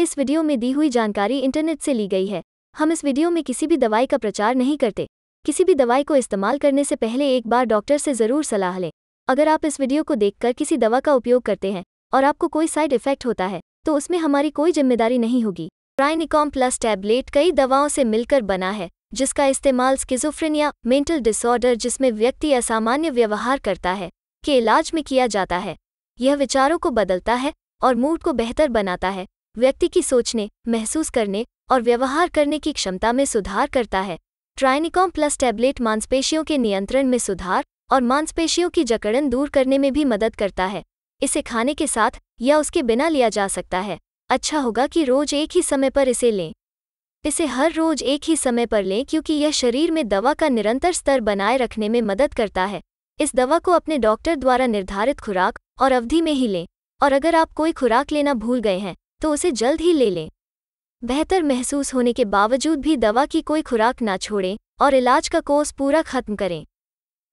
इस वीडियो में दी हुई जानकारी इंटरनेट से ली गई है हम इस वीडियो में किसी भी दवाई का प्रचार नहीं करते किसी भी दवाई को इस्तेमाल करने से पहले एक बार डॉक्टर से ज़रूर सलाह लें अगर आप इस वीडियो को देखकर किसी दवा का उपयोग करते हैं और आपको कोई साइड इफेक्ट होता है तो उसमें हमारी कोई जिम्मेदारी नहीं होगी प्राइनिकॉम प्लस टैबलेट कई दवाओं से मिलकर बना है जिसका इस्तेमाल स्किजोफ्रेनिया मेंटल डिसऑर्डर जिसमें व्यक्ति असामान्य व्यवहार करता है के इलाज में किया जाता है यह विचारों को बदलता है और मूड को बेहतर बनाता है व्यक्ति की सोचने महसूस करने और व्यवहार करने की क्षमता में सुधार करता है ट्राइनिकॉम प्लस टैबलेट मांसपेशियों के नियंत्रण में सुधार और मांसपेशियों की जकड़न दूर करने में भी मदद करता है इसे खाने के साथ या उसके बिना लिया जा सकता है अच्छा होगा कि रोज एक ही समय पर इसे लें इसे हर रोज एक ही समय पर लें क्योंकि यह शरीर में दवा का निरंतर स्तर बनाए रखने में मदद करता है इस दवा को अपने डॉक्टर द्वारा निर्धारित खुराक और अवधि में ही लें और अगर आप कोई खुराक लेना भूल गए हैं तो उसे जल्द ही ले लें बेहतर महसूस होने के बावजूद भी दवा की कोई खुराक ना छोड़ें और इलाज का कोर्स पूरा खत्म करें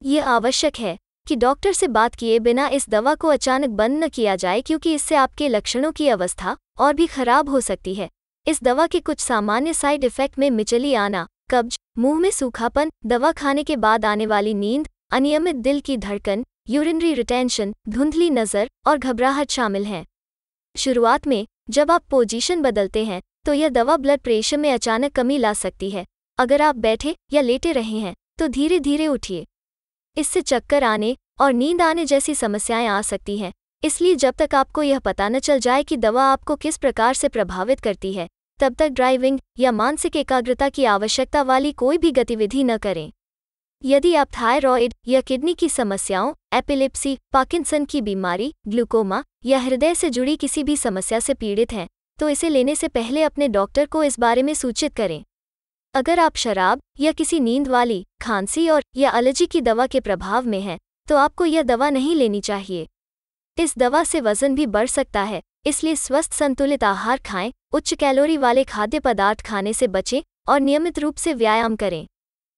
यह आवश्यक है कि डॉक्टर से बात किए बिना इस दवा को अचानक बंद न किया जाए क्योंकि इससे आपके लक्षणों की अवस्था और भी खराब हो सकती है इस दवा के कुछ सामान्य साइड इफेक्ट में मिचली आना कब्ज मुंह में सूखापन दवा खाने के बाद आने वाली नींद अनियमित दिल की धड़कन यूरिनरी रिटेंशन धुंधली नज़र और घबराहट शामिल हैं शुरुआत में जब आप पोजीशन बदलते हैं तो यह दवा ब्लड प्रेशर में अचानक कमी ला सकती है अगर आप बैठे या लेटे रहे हैं तो धीरे धीरे उठिए इससे चक्कर आने और नींद आने जैसी समस्याएं आ सकती हैं इसलिए जब तक आपको यह पता न चल जाए कि दवा आपको किस प्रकार से प्रभावित करती है तब तक ड्राइविंग या मानसिक एकाग्रता की आवश्यकता वाली कोई भी गतिविधि न करें यदि आप थायरॉयड या किडनी की समस्याओं एपिलिप्सी पार्किंसन की बीमारी ग्लूकोमा या हृदय से जुड़ी किसी भी समस्या से पीड़ित हैं तो इसे लेने से पहले अपने डॉक्टर को इस बारे में सूचित करें अगर आप शराब या किसी नींद वाली खांसी और या एलर्जी की दवा के प्रभाव में हैं तो आपको यह दवा नहीं लेनी चाहिए इस दवा से वजन भी बढ़ सकता है इसलिए स्वस्थ संतुलित आहार खाएं उच्च कैलोरी वाले खाद्य पदार्थ खाने से बचें और नियमित रूप से व्यायाम करें